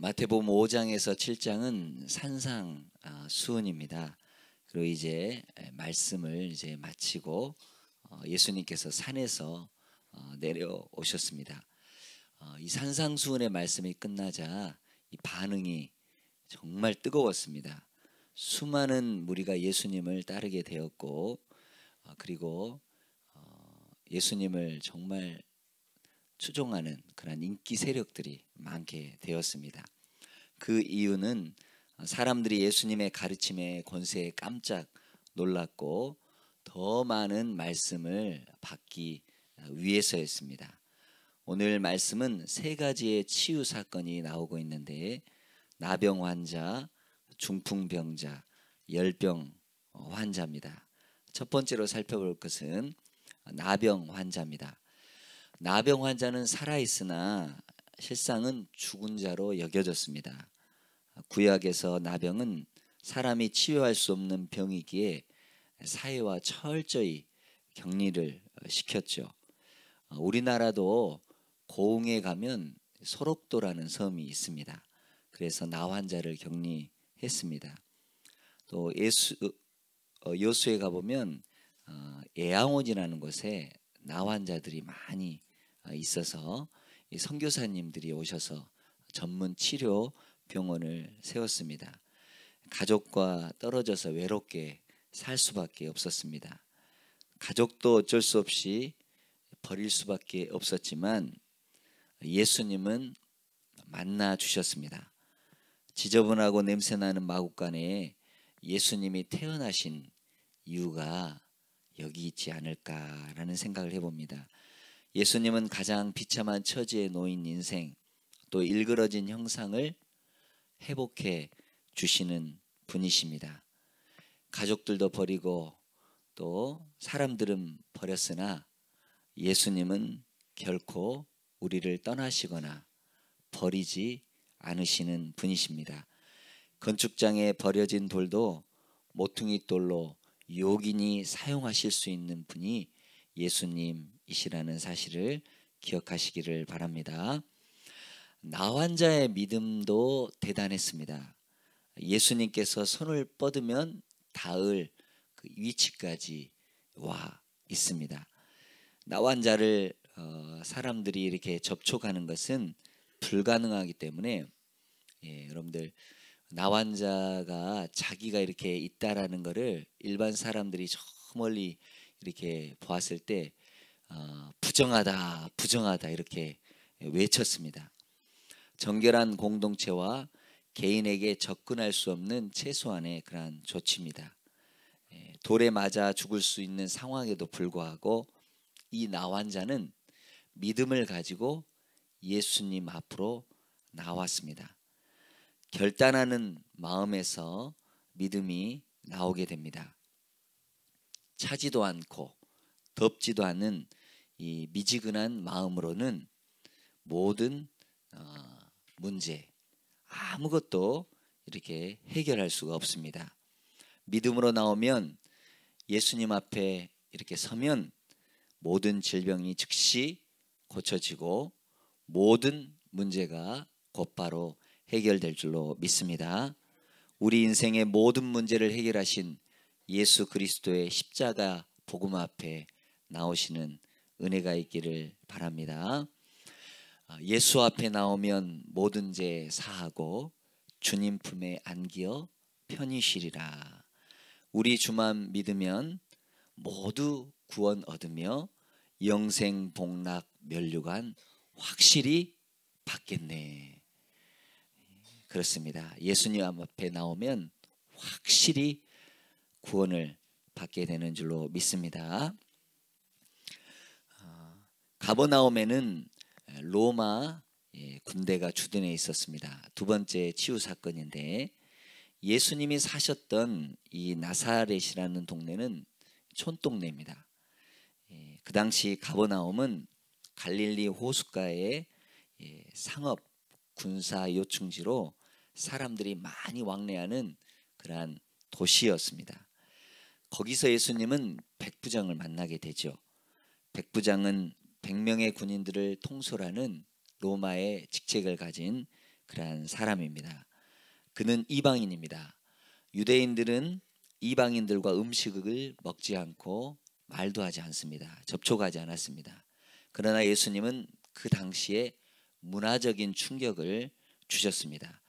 마태복음 5장에서 7장은 산상 아, 수훈입니다. 그리고 이제 말씀을 이제 마치고 어, 예수님께서 산에서 어, 내려오셨습니다. 어, 이 산상 수훈의 말씀이 끝나자 이 반응이 정말 뜨거웠습니다. 수많은 무리가 예수님을 따르게 되었고 그리고 예수님을 정말 추종하는 그런 인기 세력들이 많게 되었습니다. 그 이유는 사람들이 예수님의 가르침의 권세에 깜짝 놀랐고 더 많은 말씀을 받기 위해서였습니다. 오늘 말씀은 세 가지의 치유 사건이 나오고 있는데 나병 환자, 중풍병자, 열병 환자입니다. 첫 번째로 살펴볼 것은 나병 환자입니다. 나병 환자는 살아있으나 실상은 죽은 자로 여겨졌습니다. 구약에서 나병은 사람이 치유할 수 없는 병이기에 사회와 철저히 격리를 시켰죠. 우리나라도 고흥에 가면 소록도라는 섬이 있습니다. 그래서 나 환자를 격리했습니다. 또 예수, 어, 요수에 가보면 어, 애양원이라는 곳에 나 환자들이 많이 아, 있어서 선교사님들이 오셔서 전문 치료 병원을 세웠습니다. 가족과 떨어져서 외롭게 살 수밖에 없었습니다. 가족도 어쩔 수 없이 버릴 수밖에 없었지만 예수님은 만나 주셨습니다. 지저분하고 냄새나는 마구간에 예수님이 태어나신 이유가 여기 있지 않을까라는 생각을 해봅니다. 예수님은 가장 비참한 처지에 놓인 인생 또 일그러진 형상을 회복해 주시는 분이십니다. 가족들도 버리고 또 사람들은 버렸으나 예수님은 결코 우리를 떠나시거나 버리지 않으시는 분이십니다. 건축장에 버려진 돌도 모퉁이 돌로 요긴이 사용하실 수 있는 분이 예수님이시라는 사실을 기억하시기를 바랍니다. 나환자의 믿음도 대단했습니다. 예수님께서 손을 뻗으면 닿을 그 위치까지 와 있습니다. 나환자를 어, 사람들이 이렇게 접촉하는 것은 불가능하기 때문에 예, 여러분들 나환자가 자기가 이렇게 있다라는 것을 일반 사람들이 저 멀리 이렇게 보았을 때 어, 부정하다, 부정하다 이렇게 외쳤습니다. 정결한 공동체와 개인에게 접근할 수 없는 최소한의 그러한 조치입니다. 예, 돌에 맞아 죽을 수 있는 상황에도 불구하고 이 나환자는 믿음을 가지고 예수님 앞으로 나왔습니다. 결단하는 마음에서 믿음이 나오게 됩니다. 차지도 않고 덥지도 않은 이 미지근한 마음으로는 모든 어, 문제 아무것도 이렇게 해결할 수가 없습니다. 믿음으로 나오면 예수님 앞에 이렇게 서면 모든 질병이 즉시 고쳐지고 모든 문제가 곧바로 해결될 줄로 믿습니다. 우리 인생의 모든 문제를 해결하신 예수 그리스도의 십자가 복음 앞에 나오시는 은혜가 있기를 바랍니다. 아, 예수 앞에 나오면 모든 죄 사하고 주님 품에 안기어 편히 쉬리라. 우리 주만 믿으면 모두 구원 얻으며 영생 복락 면류관 확실히 받겠네. 그렇습니다. 예수님 앞에 나오면 확실히 구원을 받게 되는 줄로 믿습니다. 아, 가버나움에는 로마 예, 군대가 주둔해 있었습니다. 두 번째 치유 사건인데 예수님이 사셨던 이 나사렛이라는 동네는 촌동네입니다. 예, 그 당시 가버나움은 갈릴리 호숫가의 예, 상업 군사 요충지로 사람들이 많이 왕래하는 그러한 도시였습니다. 거기서 예수님은 백부장을 만나게 되죠. 백부장은 100명의 군인들을 통솔하는 로마의 직책을 가진 그러한 사람입니다. 그는 이방인입니다. 유대인들은 이방인들과 음식을 먹지 않고 말도 하지 않습니다. 접촉하지 않았습니다. 그러나 예수님은 그 당시에 문화적인 충격을 주셨습니다.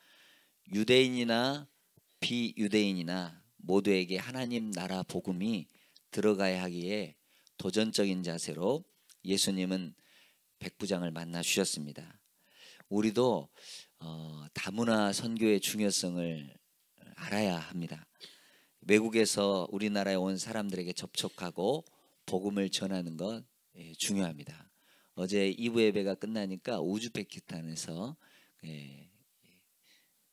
유대인이나 비유대인이나 모두에게 하나님 나라 복음이 들어가야 하기에 도전적인 자세로 예수님은 백부장을 만나 주셨습니다. 우리도 어, 다문화 선교의 중요성을 알아야 합니다. 외국에서 우리나라에 온 사람들에게 접촉하고 복음을 전하는 것 예, 중요합니다. 어제 2부 예배가 끝나니까 우즈베키스탄에서 예,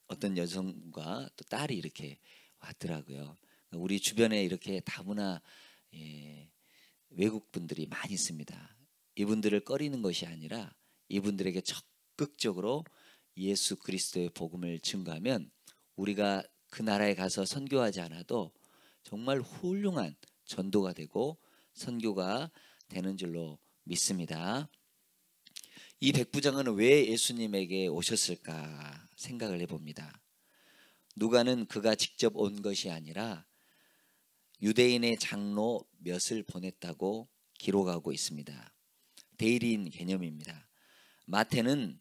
어떤 여성과 또 딸이 이렇게 왔더라고요. 우리 주변에 이렇게 다문화 예, 외국 분들이 많이 있습니다. 이분들을 꺼리는 것이 아니라 이분들에게 적극적으로 예수 그리스도의 복음을 증거하면 우리가 그 나라에 가서 선교하지 않아도 정말 훌륭한 전도가 되고 선교가 되는 줄로 믿습니다. 이 백부장은 왜 예수님에게 오셨을까 생각을 해봅니다. 누가는 그가 직접 온 것이 아니라 유대인의 장로 몇을 보냈다고 기록하고 있습니다. 대리인 개념입니다. 마태는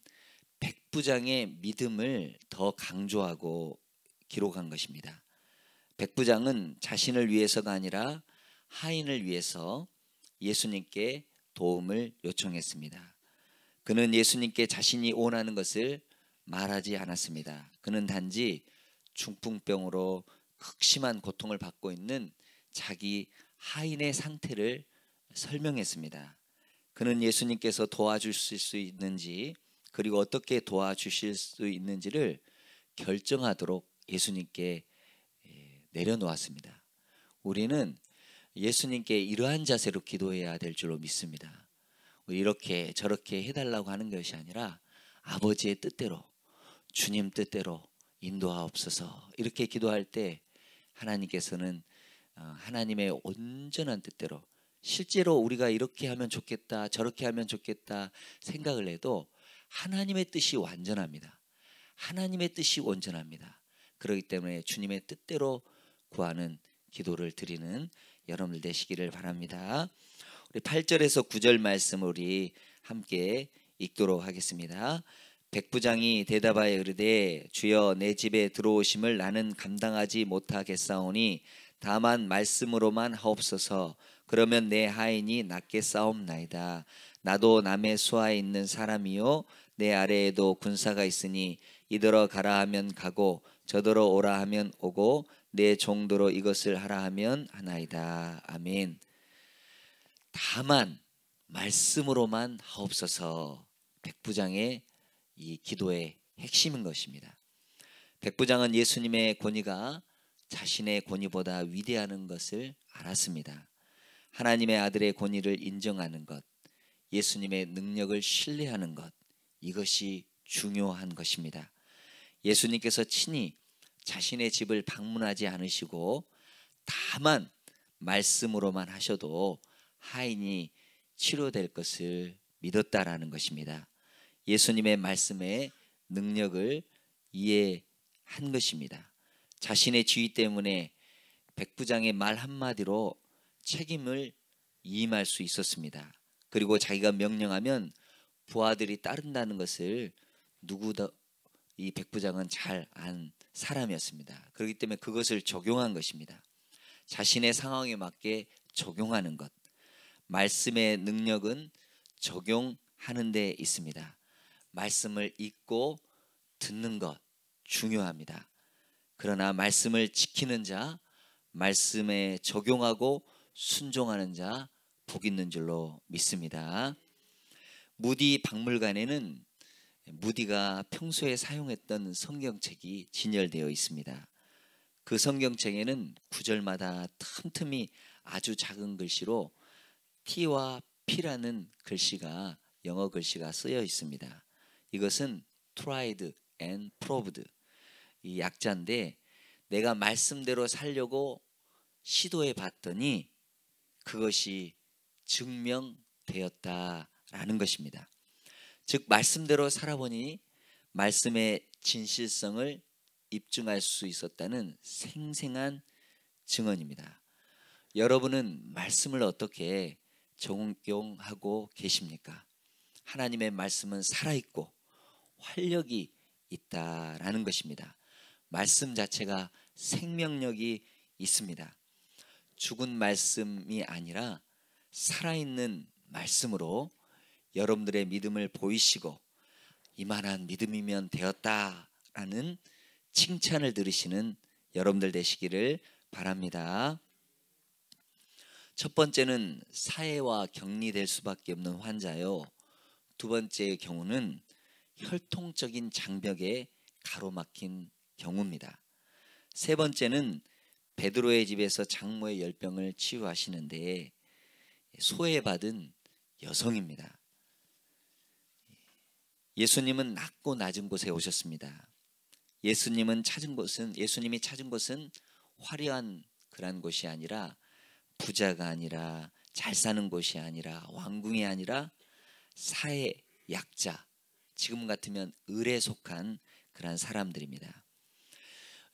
백부장의 믿음을 더 강조하고 기록한 것입니다. 백부장은 자신을 위해서가 아니라 하인을 위해서 예수님께 도움을 요청했습니다. 그는 예수님께 자신이 원하는 것을 말하지 않았습니다. 그는 단지 중풍병으로 극심한 고통을 받고 있는 자기 하인의 상태를 설명했습니다. 그는 예수님께서 도와주실 수 있는지 그리고 어떻게 도와주실 수 있는지를 결정하도록 예수님께 예, 내려놓았습니다. 우리는 예수님께 이러한 자세로 기도해야 될 줄로 믿습니다. 이렇게 저렇게 해달라고 하는 것이 아니라 아버지의 뜻대로 주님 뜻대로 인도하옵소서 이렇게 기도할 때 하나님께서는 어, 하나님의 온전한 뜻대로 실제로 우리가 이렇게 하면 좋겠다 저렇게 하면 좋겠다 생각을 해도 하나님의 뜻이 완전합니다. 하나님의 뜻이 온전합니다. 그렇기 때문에 주님의 뜻대로 구하는 기도를 드리는 여러분들 되시기를 바랍니다. 우리 8절에서 9절 말씀 우리 함께 읽도록 하겠습니다. 백부장이 대답하여 이르되 주여 내 집에 들어오심을 나는 감당하지 못하겠사오니 다만 말씀으로만 하옵소서 그러면 내 하인이 낫게 싸옵나이다 나도 남의 수하에 있는 사람이요 내 아래에도 군사가 있으니 이더러 가라 하면 가고 저더러 오라 하면 오고 내 정도로 이것을 하라 하면 하나이다 아멘 다만 말씀으로만 하옵소서 백부장의 이 기도의 핵심인 것입니다. 백부장은 예수님의 권위가 자신의 권위보다 위대하는 것을 알았습니다. 하나님의 아들의 권위를 인정하는 것, 예수님의 능력을 신뢰하는 것, 이것이 중요한 것입니다. 예수님께서 친히 자신의 집을 방문하지 않으시고 다만 말씀으로만 하셔도 하인이 치료될 것을 믿었다라는 것입니다. 예수님의 말씀의 능력을 이해한 것입니다. 자신의 지위 때문에 백부장의 말 한마디로 책임을 임할 수 있었습니다. 그리고 자기가 명령하면 부하들이 따른다는 것을 누구도 이 백부장은 잘 안 사람이었습니다. 그렇기 때문에 그것을 적용한 것입니다. 자신의 상황에 맞게 적용하는 것. 말씀의 능력은 적용하는 데 있습니다. 말씀을 읽고 듣는 것 중요합니다. 그러나 말씀을 지키는 자, 말씀에 적용하고 순종하는 자, 복 있는 줄로 믿습니다. 무디 박물관에는 무디가 평소에 사용했던 성경책이 진열되어 있습니다. 그 성경책에는 구절마다 틈틈이 아주 작은 글씨로 T와 P라는 글씨가 영어 글씨가 쓰여 있습니다. 이것은 tried and proved 이 약자인데 내가 말씀대로 살려고 시도해 봤더니 그것이 증명되었다라는 것입니다. 즉 말씀대로 살아보니 말씀의 진실성을 입증할 수 있었다는 생생한 증언입니다. 여러분은 말씀을 어떻게 적용하고 계십니까? 하나님의 말씀은 살아있고 활력이 있다라는 것입니다. 말씀 자체가 생명력이 있습니다. 죽은 말씀이 아니라 살아있는 말씀으로 여러분들의 믿음을 보이시고 이만한 믿음이면 되었다라는 칭찬을 들으시는 여러분들 되시기를 바랍니다. 첫 번째는 사회와 격리될 수밖에 없는 환자요. 두 번째의 경우는 혈통적인 장벽에 가로막힌 경우입니다. 세 번째는 베드로의 집에서 장모의 열병을 치유하시는데 소외받은 여성입니다. 예수님은 낮고 낮은 곳에 오셨습니다. 예수님은 찾은 곳은 예수님이 찾은 곳은 화려한 그런 곳이 아니라 부자가 아니라 잘 사는 곳이 아니라 왕궁이 아니라 사회 약자 지금 같으면 을에 속한 그러한 사람들입니다.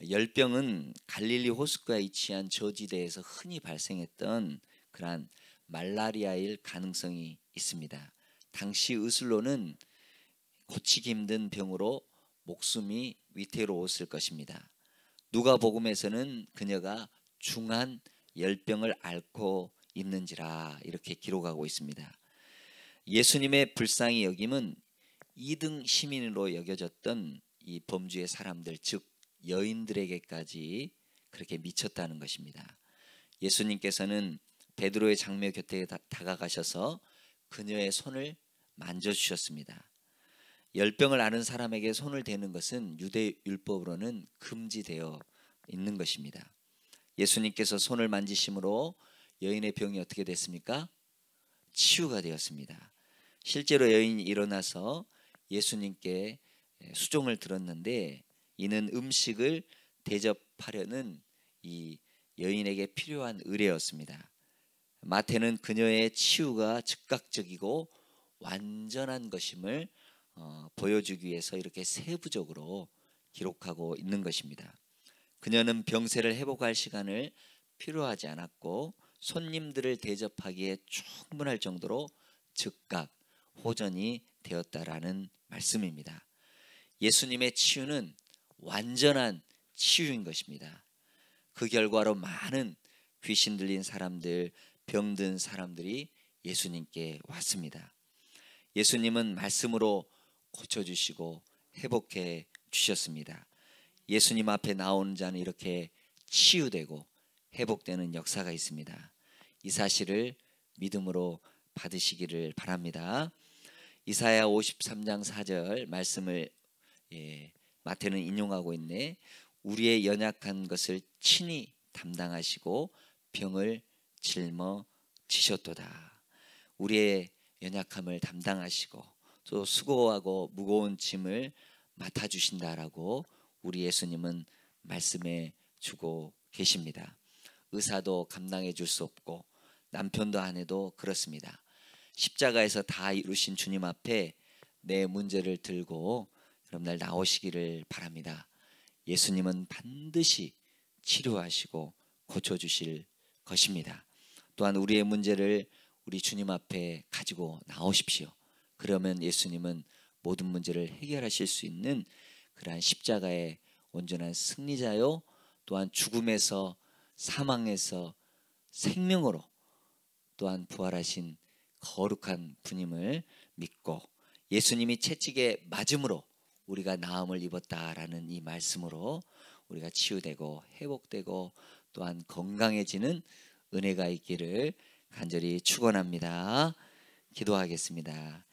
열병은 갈릴리 호숫가에 위치한 저지대에서 흔히 발생했던 그러한 말라리아일 가능성이 있습니다. 당시 의술로는 고치기 힘든 병으로 목숨이 위태로웠을 것입니다. 누가복음에서는 그녀가 중한 열병을 앓고 있는지라 이렇게 기록하고 있습니다. 예수님의 불쌍히 여김은 2등 시민으로 여겨졌던 이 범주의 사람들 즉 여인들에게까지 그렇게 미쳤다는 것입니다. 예수님께서는 베드로의 장묘 곁에 다, 다가가셔서 그녀의 손을 만져주셨습니다. 열병을 아는 사람에게 손을 대는 것은 유대 율법으로는 금지되어 있는 것입니다. 예수님께서 손을 만지심으로 여인의 병이 어떻게 됐습니까? 치유가 되었습니다. 실제로 여인이 일어나서 예수님께 예, 수종을 들었는데 이는 음식을 대접하려는 이 여인에게 필요한 의뢰였습니다. 마태는 그녀의 치유가 즉각적이고 완전한 것임을 어, 보여주기 위해서 이렇게 세부적으로 기록하고 있는 것입니다. 그녀는 병세를 회복할 시간을 필요하지 않았고 손님들을 대접하기에 충분할 정도로 즉각 호전이 되었다라는 말씀입니다. 예수님의 치유는 완전한 치유인 것입니다. 그 결과로 많은 귀신 들린 사람들, 병든 사람들이 예수님께 왔습니다. 예수님은 말씀으로 고쳐주시고 회복해 주셨습니다. 예수님 앞에 나오는 자는 이렇게 치유되고 회복되는 역사가 있습니다. 이 사실을 믿음으로 받으시기를 바랍니다. 이사야 53장 4절 말씀을 예, 마태는 인용하고 있네. 우리의 연약한 것을 친히 담당하시고 병을 짊어 지셨도다. 우리의 연약함을 담당하시고 또 수고하고 무거운 짐을 맡아 주신다라고 우리 예수님은 말씀해 주고 계십니다. 의사도 감당해 줄 수 없고 남편도 아내도 그렇습니다. 십자가에서 다 이루신 주님 앞에 내 문제를 들고 그럼 날 나오시기를 바랍니다. 예수님은 반드시 치료하시고 고쳐주실 것입니다. 또한 우리의 문제를 우리 주님 앞에 가지고 나오십시오. 그러면 예수님은 모든 문제를 해결하실 수 있는 그러한 십자가의 온전한 승리자요 또한 죽음에서 사망에서 생명으로 또한 부활하신 거룩한 분임을 믿고 예수님이 채찍에 맞음으로 우리가 나음을 입었다라는 이 말씀으로 우리가 치유되고 회복되고 또한 건강해지는 은혜가 있기를 간절히 축원합니다. 기도하겠습니다.